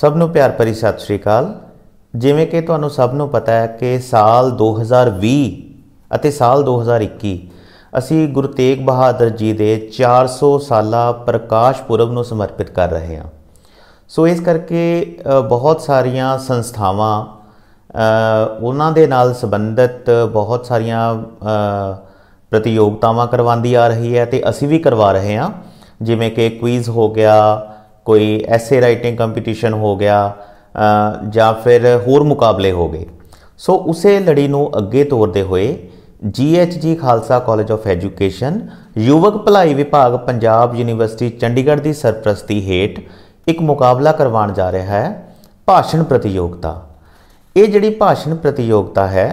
ਸਭ ਨੂੰ ਪਿਆਰ ਭਰੀ ਸਤਿ ਸ਼੍ਰੀ ਅਕਾਲ ਜਿਵੇਂ ਕਿ ਤੁਹਾਨੂੰ ਸਭ ਨੂੰ ਪਤਾ ਹੈ ਕਿ ਸਾਲ 2020 ਅਤੇ ਸਾਲ 2021 ਅਸੀਂ ਗੁਰੂ ਤੇਗ ਬਹਾਦਰ ਜੀ ਦੇ 400 ਸਾਲਾ ਪ੍ਰਕਾਸ਼ ਪੁਰਬ ਨੂੰ ਸਮਰਪਿਤ ਕਰ ਰਹੇ ਹਾਂ ਸੋ ਇਸ ਕਰਕੇ ਬਹੁਤ ਸਾਰੀਆਂ ਸੰਸਥਾਵਾਂ ਉਹਨਾਂ ਦੇ ਨਾਲ ਸੰਬੰਧਿਤ ਬਹੁਤ ਸਾਰੀਆਂ ਪ੍ਰਤੀਯੋਗਤਾਵਾਂ ਕਰਵਾਉਂਦੀ ਆ ਰਹੀ ਹੈ ਤੇ ਅਸੀਂ ਵੀ ਕਰਵਾ ਰਹੇ ਹਾਂ ਜਿਵੇਂ ਕਿ ਕੁਇਜ਼ ਹੋ ਗਿਆ ਕੋਈ ਐਸੇ ਰਾਈਟਿੰਗ ਕੰਪੀਟੀਸ਼ਨ ਹੋ ਗਿਆ ਜਾਂ ਫਿਰ ਹੋਰ ਮੁਕਾਬਲੇ ਹੋ ਗਏ ਸੋ ਉਸੇ ਲੜੀ ਨੂੰ ਅੱਗੇ ਤੋਰਦੇ ਹੋਏ GHG Khalsa college of education ਯੁਵਕ ਭਲਾਈ ਵਿਭਾਗ ਪੰਜਾਬ ਯੂਨੀਵਰਸਿਟੀ ਚੰਡੀਗੜ੍ਹ ਦੀ ਸਰਪ੍ਰਸਤੀ ਹੇਠ ਇੱਕ ਮੁਕਾਬਲਾ ਕਰਵਾਉਣ ਜਾ ਰਿਹਾ ਹੈ ਭਾਸ਼ਣ ਪ੍ਰਤੀਯੋਗਤਾ ਇਹ ਜਿਹੜੀ ਭਾਸ਼ਣ ਪ੍ਰਤੀਯੋਗਤਾ ਹੈ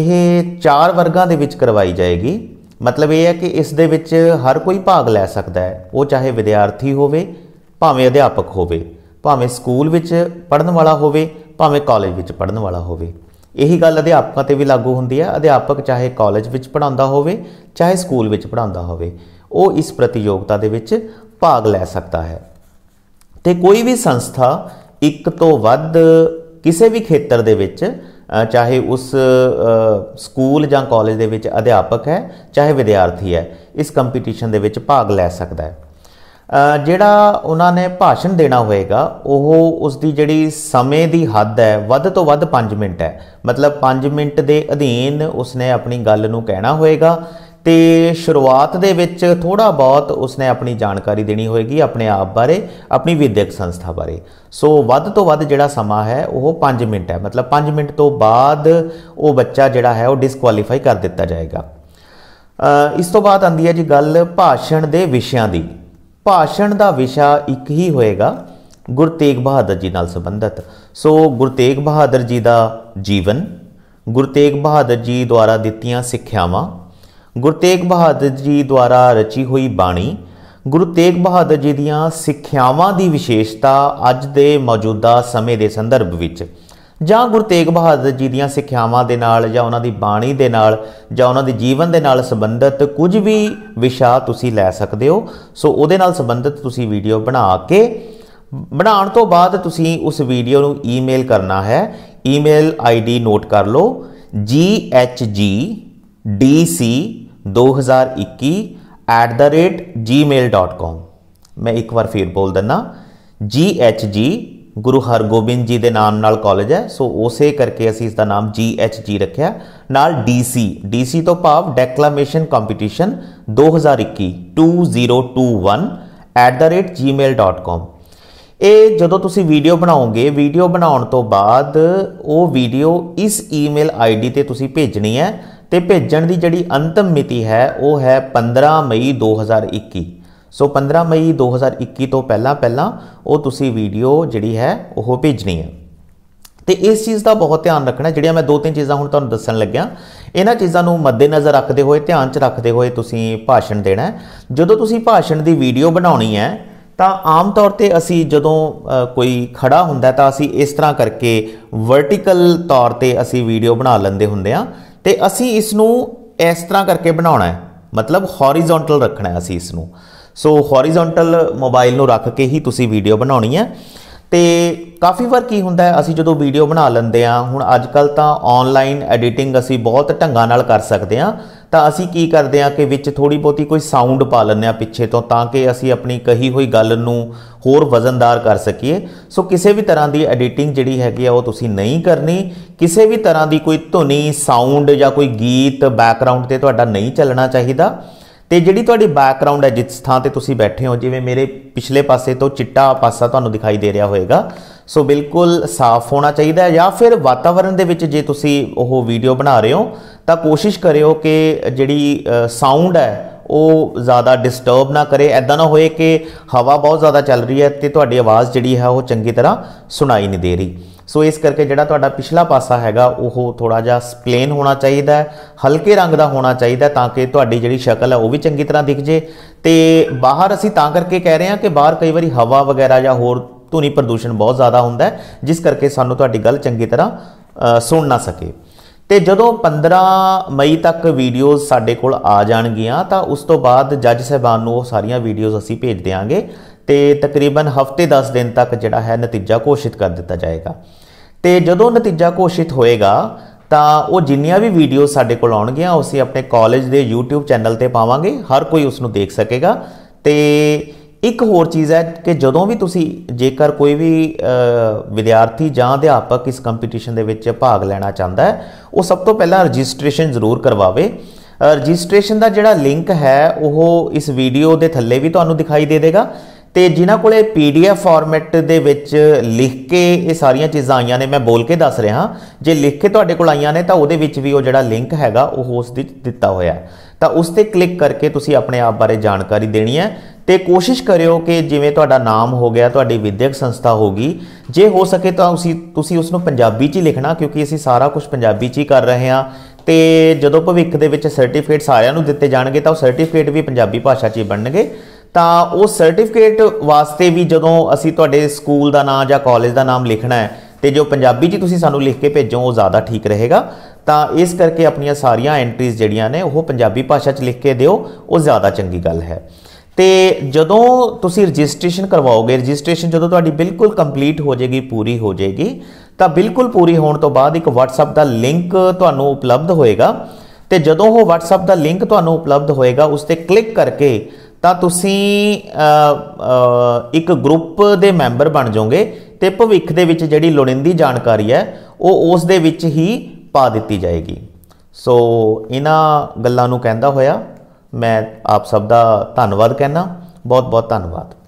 ਇਹ ਚਾਰ ਵਰਗਾਂ ਦੇ ਵਿੱਚ ਕਰਵਾਈ ਜਾਏਗੀ ਮਤਲਬ ਇਹ ਹੈ ਕਿ ਇਸ ਦੇ ਵਿੱਚ ਹਰ ਕੋਈ ਭਾਗ ਲੈ ਸਕਦਾ ਹੈ ਉਹ ਚਾਹੇ ਵਿਦਿਆਰਥੀ ਹੋਵੇ ਭਾਵੇਂ ਅਧਿਆਪਕ ਹੋਵੇ ਭਾਵੇਂ ਸਕੂਲ ਵਿੱਚ ਪੜਨ ਵਾਲਾ ਹੋਵੇ ਭਾਵੇਂ ਕਾਲਜ ਵਿੱਚ ਪੜਨ ਵਾਲਾ ਹੋਵੇ ਇਹੀ ਗੱਲ ਅਧਿਆਪਕਾਂ ਤੇ ਵੀ ਲਾਗੂ ਹੁੰਦੀ ਹੈ ਅਧਿਆਪਕ ਚਾਹੇ ਕਾਲਜ ਵਿੱਚ ਪੜਾਉਂਦਾ ਹੋਵੇ ਚਾਹੇ ਸਕੂਲ ਵਿੱਚ ਪੜਾਉਂਦਾ ਹੋਵੇ ਉਹ ਇਸ ਪ੍ਰਤੀਯੋਗਤਾ ਦੇ ਵਿੱਚ ਭਾਗ ਲੈ ਸਕਦਾ ਹੈ ਤੇ ਕੋਈ ਵੀ ਸੰਸਥਾ ਇੱਕ ਤੋਂ ਵੱਧ ਕਿਸੇ ਵੀ ਖੇਤਰ ਦੇ ਵਿੱਚ ਚਾਹੇ ਉਸ ਸਕੂਲ ਜਾਂ ਕਾਲਜ ਦੇ ਵਿੱਚ ਅਧਿਆਪਕ ਹੈ ਚਾਹੇ ਵਿਦਿਆਰਥੀ ਹੈ ਇਸ ਕੰਪੀਟੀਸ਼ਨ ਦੇ ਵਿੱਚ ਭਾਗ ਲੈ ਸਕਦਾ ਹੈ ਜਿਹੜਾ ਉਹਨਾਂ ਨੇ ਭਾਸ਼ਣ ਦੇਣਾ ਹੋਏਗਾ ਉਹ ਉਸ ਦੀ ਜਿਹੜੀ ਸਮੇਂ ਦੀ ਹੱਦ ਹੈ ਵੱਧ ਤੋਂ ਵੱਧ 5 ਮਿੰਟ ਹੈ ਮਤਲਬ 5 ਮਿੰਟ ਦੇ ਅਧੀਨ ਉਸਨੇ ਆਪਣੀ ਗੱਲ ਨੂੰ ਕਹਿਣਾ ਹੋਏਗਾ ਤੇ ਸ਼ੁਰੂਆਤ ਦੇ ਵਿੱਚ ਥੋੜਾ ਬਹੁਤ ਉਸਨੇ ਆਪਣੀ ਜਾਣਕਾਰੀ ਦੇਣੀ ਹੋਏਗੀ ਆਪਣੇ ਆਪ ਬਾਰੇ ਆਪਣੀ ਵਿਦਿਅਕ ਸੰਸਥਾ ਬਾਰੇ ਸੋ ਵੱਧ ਤੋਂ ਵੱਧ ਜਿਹੜਾ ਸਮਾਂ ਹੈ ਉਹ 5 ਮਿੰਟ ਹੈ ਮਤਲਬ 5 ਮਿੰਟ ਤੋਂ ਬਾਅਦ ਉਹ ਬੱਚਾ ਜਿਹੜਾ ਹੈ ਉਹ ਡਿਸਕੁਆਲੀਫਾਈ ਕਰ ਦਿੱਤਾ ਜਾਏਗਾ ਇਸ ਤੋਂ ਬਾਅਦ ਆਂਦੀ ਹੈ ਜੀ ਗੱਲ ਭਾਸ਼ਣ ਦੇ ਵਿਸ਼ਿਆਂ ਦੀ ਭਾਸ਼ਣ ਦਾ ਵਿਸ਼ਾ ਇੱਕ ਹੀ ਹੋਏਗਾ ਗੁਰੂ ਤੇਗ ਬਹਾਦਰ ਜੀ ਨਾਲ ਸੰਬੰਧਿਤ ਸੋ ਗੁਰੂ ਤੇਗ ਬਹਾਦਰ ਜੀ ਦਾ ਜੀਵਨ ਗੁਰੂ ਤੇਗ ਬਹਾਦਰ ਜੀ ਦੁਆਰਾ ਦਿੱਤੀਆਂ ਸਿੱਖਿਆਵਾਂ ਗੁਰੂ ਤੇਗ ਬਹਾਦਰ ਜੀ ਦੁਆਰਾ ਰਚੀ ਹੋਈ ਬਾਣੀ ਗੁਰੂ ਤੇਗ ਬਹਾਦਰ ਜੀ ਦੀਆਂ ਸਿੱਖਿਆਵਾਂ ਦੀ ਵਿਸ਼ੇਸ਼ਤਾ ਅੱਜ ਦੇ ਮੌਜੂਦਾ ਸਮੇਂ ਦੇ ਸੰਦਰਭ ਵਿੱਚ ਜਾਂ ਗੁਰੂ ਤੇਗ ਬਹਾਦਰ ਜੀ ਦੀਆਂ ਸਿੱਖਿਆਵਾਂ ਦੇ ਨਾਲ ਜਾਂ ਉਹਨਾਂ ਦੀ ਬਾਣੀ ਦੇ ਨਾਲ ਜਾਂ ਉਹਨਾਂ ਦੇ ਜੀਵਨ ਦੇ ਨਾਲ ਸੰਬੰਧਿਤ ਕੁਝ ਵੀ ਵਿਸ਼ਾ ਤੁਸੀਂ ਲੈ ਸਕਦੇ ਹੋ ਸੋ ਉਹਦੇ ਨਾਲ ਸੰਬੰਧਿਤ ਤੁਸੀਂ ਵੀਡੀਓ ਬਣਾ ਕੇ ਬਣਾਉਣ ਤੋਂ ਬਾਅਦ ਤੁਸੀਂ ਉਸ ਵੀਡੀਓ ਨੂੰ ਈਮੇਲ ਕਰਨਾ ਹੈ ਈਮੇਲ ਆਈਡੀ ਨੋਟ ਕਰ ਲਓ ghgdc2021@gmail.com ਮੈਂ ਇੱਕ ਵਾਰ ਫੇਰ ਬੋਲ ਦਿੰਨਾ ghg ਗੁਰੂ ਹਰਗੋਬਿੰਦ ਜੀ ਦੇ ਨਾਮ ਨਾਲ ਕਾਲਜ ਹੈ ਸੋ ਉਸੇ ਕਰਕੇ ਅਸੀਂ ਇਸ ਦਾ ਨਾਮ GHG ਰੱਖਿਆ ਨਾਲ DC DC ਤੋਂ ਭਾਵ ਡੈਕਲੇਮੇਸ਼ਨ ਕੰਪੀਟੀਸ਼ਨ 2021 2021@gmail.com ਇਹ ਜਦੋਂ ਤੁਸੀਂ ਵੀਡੀਓ ਬਣਾਓਗੇ ਵੀਡੀਓ ਬਣਾਉਣ ਤੋਂ ਬਾਅਦ ਉਹ ਵੀਡੀਓ ਇਸ ਈਮੇਲ ਆਈਡੀ ਤੇ ਤੁਸੀਂ ਭੇਜਣੀ ਹੈ ਤੇ ਭੇਜਣ ਦੀ ਜਿਹੜੀ ਅੰਤਮ ਮਿਤੀ ਹੈ ਉਹ ਹੈ 15 ਮਈ 2021 ਸੋ 15 ਮਈ 2021 ਤੋਂ ਪਹਿਲਾਂ ਪਹਿਲਾਂ ਉਹ ਤੁਸੀਂ ਵੀਡੀਓ ਜਿਹੜੀ ਹੈ ਉਹ ਭੇਜਣੀ ਹੈ ਤੇ ਇਸ ਚੀਜ਼ ਦਾ ਬਹੁਤ ਧਿਆਨ ਰੱਖਣਾ ਜਿਹੜੀਆਂ ਮੈਂ ਦੋ ਤਿੰਨ ਚੀਜ਼ਾਂ ਹੁਣ ਤੁਹਾਨੂੰ ਦੱਸਣ ਲੱਗਿਆ ਇਹਨਾਂ ਚੀਜ਼ਾਂ ਨੂੰ ਮੱਦੇਨਜ਼ਰ ਰੱਖਦੇ ਹੋਏ ਧਿਆਨ 'ਚ ਰੱਖਦੇ ਹੋਏ ਤੁਸੀਂ ਭਾਸ਼ਣ ਦੇਣਾ ਜਦੋਂ ਤੁਸੀਂ ਭਾਸ਼ਣ ਦੀ ਵੀਡੀਓ ਬਣਾਉਣੀ ਹੈ ਤਾਂ ਆਮ ਤੌਰ ਤੇ ਅਸੀਂ ਜਦੋਂ ਕੋਈ ਖੜਾ ਹੁੰਦਾ ਤਾਂ ਅਸੀਂ ਇਸ ਤਰ੍ਹਾਂ ਕਰਕੇ ਵਰਟੀਕਲ ਤੌਰ ਤੇ ਅਸੀਂ ਵੀਡੀਓ ਬਣਾ ਲੈਂਦੇ ਹੁੰਦੇ ਆ ਤੇ ਅਸੀਂ ਇਸ ਨੂੰ ਇਸ ਤਰ੍ਹਾਂ ਕਰਕੇ ਬਣਾਉਣਾ ਹੈ ਮਤਲਬ ਹੌਰੀਜ਼ੌਂਟਲ ਰੱਖਣਾ ਹੈ ਅਸੀਂ ਇਸ ਨੂੰ ਸੋ ਹੋਰੀਜ਼ੋਨਟਲ ਮੋਬਾਈਲ ਨੂੰ ਰੱਖ ਕੇ ਹੀ ਤੁਸੀਂ ਵੀਡੀਓ ਬਣਾਉਣੀ ਹੈ ਤੇ ਕਾਫੀ ਵਾਰ ਕੀ ਹੁੰਦਾ ਹੈ ਅਸੀਂ ਜਦੋਂ ਵੀਡੀਓ ਬਣਾ ਲੈਂਦੇ ਆ ਹੁਣ ਅੱਜ ਕੱਲ ਤਾਂ ਆਨਲਾਈਨ ਐਡੀਟਿੰਗ ਅਸੀਂ ਬਹੁਤ ਢੰਗਾਂ ਨਾਲ ਕਰ ਸਕਦੇ ਆ ਤਾਂ ਅਸੀਂ ਕੀ ਕਰਦੇ ਆ ਕਿ ਵਿੱਚ ਥੋੜੀ ਬਹੁਤੀ ਕੋਈ ਸਾਊਂਡ ਪਾ ਲੈਂਦੇ ਆ ਪਿੱਛੇ ਤੋਂ ਤਾਂ ਕਿ ਅਸੀਂ ਆਪਣੀ ਕਹੀ ਹੋਈ ਗੱਲ ਨੂੰ ਹੋਰ ਵਜ਼ਨਦਾਰ ਕਰ ਸਕੀਏ ਸੋ ਕਿਸੇ ਵੀ ਤਰ੍ਹਾਂ ਦੀ ਐਡੀਟਿੰਗ ਜਿਹੜੀ ਹੈਗੀ ਆ ਉਹ ਤੁਸੀਂ ਨਹੀਂ ਕਰਨੀ ਕਿਸੇ ਵੀ ਤਰ੍ਹਾਂ ਦੀ ਕੋਈ ਧੁਨੀ ਸਾਊਂਡ ਜਾਂ ਕੋਈ ਗੀਤ ਬੈਕਗ੍ਰਾਉਂਡ ਤੇ ਤੁਹਾਡਾ ਨਹੀਂ ਚੱਲਣਾ ਚਾਹੀਦਾ ਤੇ ਜਿਹੜੀ ਤੁਹਾਡੀ ਬੈਕਗ੍ਰਾਉਂਡ ਹੈ ਜਿਸ ਥਾਂ ਤੇ ਤੁਸੀਂ ਬੈਠੇ ਹੋ ਜਿਵੇਂ ਮੇਰੇ ਪਿਛਲੇ ਪਾਸੇ ਤੋਂ ਚਿੱਟਾ ਪਾਸਾ ਤੁਹਾਨੂੰ ਦਿਖਾਈ ਦੇ ਰਿਹਾ ਹੋਵੇਗਾ ਸੋ ਬਿਲਕੁਲ ਸਾਫ਼ ਹੋਣਾ ਚਾਹੀਦਾ ਹੈ ਜਾਂ ਫਿਰ ਵਾਤਾਵਰਣ ਦੇ ਵਿੱਚ ਜੇ ਤੁਸੀਂ ਉਹ ਵੀਡੀਓ ਬਣਾ ਰਹੇ ਹੋ ਤਾਂ ਕੋਸ਼ਿਸ਼ ਕਰਿਓ ਕਿ ਜਿਹੜੀ ਸਾਊਂਡ ਹੈ ਉਹ ਜ਼ਿਆਦਾ ਡਿਸਟਰਬ ਨਾ ਕਰੇ ਐਦਾਂ ਨਾ ਹੋਏ ਕਿ ਹਵਾ ਬਹੁਤ ਜ਼ਿਆਦਾ ਚੱਲ ਰਹੀ ਹੈ ਤੇ ਤੁਹਾਡੀ ਆਵਾਜ਼ ਜਿਹੜੀ ਹੈ ਉਹ ਚੰਗੀ ਤਰ੍ਹਾਂ ਸੁਣਾਈ ਨਹੀਂ ਦੇ ਰਹੀ ਸੋ ਇਸ ਕਰਕੇ ਜਿਹੜਾ ਤੁਹਾਡਾ ਪਿਛਲਾ ਪਾਸਾ ਹੈਗਾ ਉਹ ਥੋੜਾ ਜਿਹਾ ਸਪਲੇਨ ਹੋਣਾ ਚਾਹੀਦਾ ਹੈ ਹਲਕੇ ਰੰਗ ਦਾ ਹੋਣਾ ਚਾਹੀਦਾ ਤਾਂ ਕਿ ਤੁਹਾਡੀ ਜਿਹੜੀ ਸ਼ਕਲ ਹੈ ਉਹ ਵੀ ਚੰਗੀ ਤਰ੍ਹਾਂ ਦਿਖ ਜੇ ਤੇ ਬਾਹਰ ਅਸੀਂ ਤਾਂ ਕਰਕੇ ਕਹਿ ਰਹੇ ਹਾਂ ਕਿ ਬਾਹਰ ਕਈ ਵਾਰੀ ਹਵਾ ਵਗੈਰਾ ਜਾਂ ਹੋਰ ਧੁਨੀ ਪ੍ਰਦੂਸ਼ਣ ਬਹੁਤ ਜ਼ਿਆਦਾ ਹੁੰਦਾ ਹੈ ਜਿਸ ਕਰਕੇ ਸਾਨੂੰ ਤੁਹਾਡੀ ਗੱਲ ਚੰਗੀ ਤਰ੍ਹਾਂ ਸੁਣ ਨਾ ਸਕੇ ਤੇ ਜਦੋਂ 15 ਮਈ ਤੱਕ ਵੀਡੀਓਜ਼ ਸਾਡੇ ਕੋਲ ਆ ਜਾਣਗੀਆਂ ਤਾਂ ਉਸ ਤੋਂ ਬਾਅਦ ਜੱਜ ਸਹਿਬਾਨ ਨੂੰ ਉਹ ਸਾਰੀਆਂ ਵੀਡੀਓਜ਼ ਅਸੀਂ ਭੇਜ ਦੇਵਾਂਗੇ ਤੇ ਤਕਰੀਬਨ ਹਫਤੇ 10 ਦਿਨ ਤੱਕ ਜਿਹੜਾ ਹੈ ਨਤੀਜਾ ਘੋਸ਼ਿਤ ਕਰ ਦਿੱਤਾ ਜਾਏਗਾ ਤੇ ਜਦੋਂ ਨਤੀਜਾ ਘੋਸ਼ਿਤ ਹੋਏਗਾ ਤਾਂ ਉਹ ਜਿੰਨੀਆਂ ਵੀ ਵੀਡੀਓ ਸਾਡੇ ਕੋਲ ਆਉਣਗੀਆਂ ਉਸੇ ਆਪਣੇ ਕਾਲਜ ਦੇ YouTube ਚੈਨਲ ਤੇ ਪਾਵਾਂਗੇ ਹਰ ਕੋਈ ਉਸ ਨੂੰ ਦੇਖ ਸਕੇਗਾ ਤੇ ਇੱਕ ਹੋਰ ਚੀਜ਼ ਹੈ ਕਿ ਜਦੋਂ ਵੀ ਤੁਸੀਂ ਜੇਕਰ ਕੋਈ ਵੀ ਵਿਦਿਆਰਥੀ ਜਾਂ ਅਧਿਆਪਕ ਇਸ ਕੰਪੀਟੀਸ਼ਨ ਦੇ ਵਿੱਚ ਭਾਗ ਲੈਣਾ ਚਾਹੁੰਦਾ ਹੈ ਉਹ ਸਭ ਤੋਂ ਪਹਿਲਾਂ ਰਜਿਸਟ੍ਰੇਸ਼ਨ ਜ਼ਰੂਰ ਕਰਵਾਵੇ ਰਜਿਸਟ੍ਰੇਸ਼ਨ ਦਾ ਜਿਹੜਾ ਲਿੰਕ ਹੈ ਉਹ ਇਸ ਵੀਡੀਓ ਦੇ ਥੱਲੇ ਵੀ ਤੁਹਾਨੂੰ ਦਿਖਾਈ ਦੇ ਦੇਗਾ ਤੇ ਜਿਨ੍ਹਾਂ ਕੋਲੇ ਪੀਡੀਐਫ ਫਾਰਮੈਟ ਦੇ ਵਿੱਚ ਲਿਖ ਕੇ ਇਹ ਸਾਰੀਆਂ ਚੀਜ਼ਾਂ ਆਈਆਂ ਨੇ ਮੈਂ ਬੋਲ ਕੇ ਦੱਸ ਰਿਹਾ ਜੇ ਲਿਖ ਕੇ ਤੁਹਾਡੇ ਕੋਲ ਆਈਆਂ ਨੇ ਤਾਂ ਉਹਦੇ ਵਿੱਚ ਵੀ ਉਹ ਜਿਹੜਾ ਲਿੰਕ ਹੈਗਾ ਉਹ ਹੋਸਟ ਵਿੱਚ ਦਿੱਤਾ ਹੋਇਆ ਤਾਂ ਉਸ ਤੇ ਕਲਿੱਕ ਕਰਕੇ ਤੁਸੀਂ ਆਪਣੇ ਆਪ ਬਾਰੇ ਜਾਣਕਾਰੀ ਦੇਣੀ ਹੈ ਤੇ ਕੋਸ਼ਿਸ਼ ਕਰਿਓ ਕਿ ਜਿਵੇਂ ਤੁਹਾਡਾ ਨਾਮ ਹੋ ਗਿਆ ਤੁਹਾਡੀ ਵਿਦਿਅਕ ਸੰਸਥਾ ਹੋਗੀ ਜੇ ਹੋ ਸਕੇ ਤਾਂ ਉਸੀ ਤੁਸੀਂ ਉਸ ਨੂੰ ਪੰਜਾਬੀ 'ਚ ਹੀ ਲਿਖਣਾ ਕਿਉਂਕਿ ਅਸੀਂ ਸਾਰਾ ਕੁਝ ਪੰਜਾਬੀ 'ਚ ਹੀ ਕਰ ਰਹੇ ਹਾਂ ਤੇ ਜਦੋਂ ਭਵਿੱਖ ਦੇ ਵਿੱਚ ਸਰਟੀਫਿਕੇਟ ਸਾਰਿਆਂ ਨੂੰ ਦਿੱਤੇ ਜਾਣਗੇ ਤਾਂ ਉਹ ਸਰਟੀਫਿਕੇਟ ਵੀ ਪੰਜਾਬੀ ਭਾਸ਼ਾ 'ਚ ਹੀ ਬਣਨਗੇ ਤਾਂ ਉਹ ਸਰਟੀਫਿਕੇਟ ਵਾਸਤੇ ਵੀ ਜਦੋਂ ਅਸੀਂ ਤੁਹਾਡੇ ਸਕੂਲ ਦਾ ਨਾਮ ਜਾਂ ਕਾਲਜ ਦਾ ਨਾਮ ਲਿਖਣਾ ਹੈ ਤੇ ਜੋ ਪੰਜਾਬੀ 'ਚ ਤੁਸੀਂ ਸਾਨੂੰ ਲਿਖ ਕੇ ਭੇਜੋ ਉਹ ਜ਼ਿਆਦਾ ਠੀਕ ਰਹੇਗਾ ਤਾਂ ਇਸ ਕਰਕੇ ਆਪਣੀਆਂ ਸਾਰੀਆਂ ਐਂਟਰੀਜ਼ ਜਿਹੜੀਆਂ ਨੇ ਉਹ ਪੰਜਾਬੀ ਭਾਸ਼ਾ 'ਚ ਲਿਖ ਕੇ ਦਿਓ ਉਹ ਜ਼ਿਆਦਾ ਚੰਗੀ ਗੱਲ ਹੈ ਤੇ ਜਦੋਂ ਤੁਸੀਂ ਰਜਿਸਟ੍ਰੇਸ਼ਨ ਕਰਵਾਓਗੇ ਰਜਿਸਟ੍ਰੇਸ਼ਨ ਜਦੋਂ ਤੁਹਾਡੀ ਬਿਲਕੁਲ ਕੰਪਲੀਟ ਹੋ ਜਾਏਗੀ ਪੂਰੀ ਹੋ ਜਾਏਗੀ ਤਾਂ ਬਿਲਕੁਲ ਪੂਰੀ ਹੋਣ ਤੋਂ ਬਾਅਦ ਇੱਕ WhatsApp ਦਾ ਲਿੰਕ ਤੁਹਾਨੂੰ ਉਪਲਬਧ ਹੋਏਗਾ ਤੇ ਜਦੋਂ ਉਹ WhatsApp ਦਾ ਲਿੰਕ ਤੁਹਾਨੂੰ ਉਪਲਬਧ ਹੋਏਗਾ ਉਸ ਤੇ ਕਲਿੱਕ ਕਰਕੇ ਤਾਂ ਤੁਸੀਂ ਇੱਕ ਗਰੁੱਪ ਦੇ ਮੈਂਬਰ ਬਣ ਜਾਓਗੇ ਤੇ ਭਵਿੱਖ ਦੇ ਵਿੱਚ ਜਿਹੜੀ ਲੋੜਿੰਦੀ ਜਾਣਕਾਰੀ ਹੈ ਉਹ ਉਸ ਦੇ ਵਿੱਚ ਹੀ ਪਾ ਦਿੱਤੀ ਜਾਏਗੀ ਸੋ ਇਹਨਾਂ ਗੱਲਾਂ ਨੂੰ ਕਹਿੰਦਾ ਹੋਇਆ ਮੈਂ ਆਪ ਸਭ ਦਾ ਧੰਨਵਾਦ ਕਹਿਣਾ ਬਹੁਤ ਬਹੁਤ ਧੰਨਵਾਦ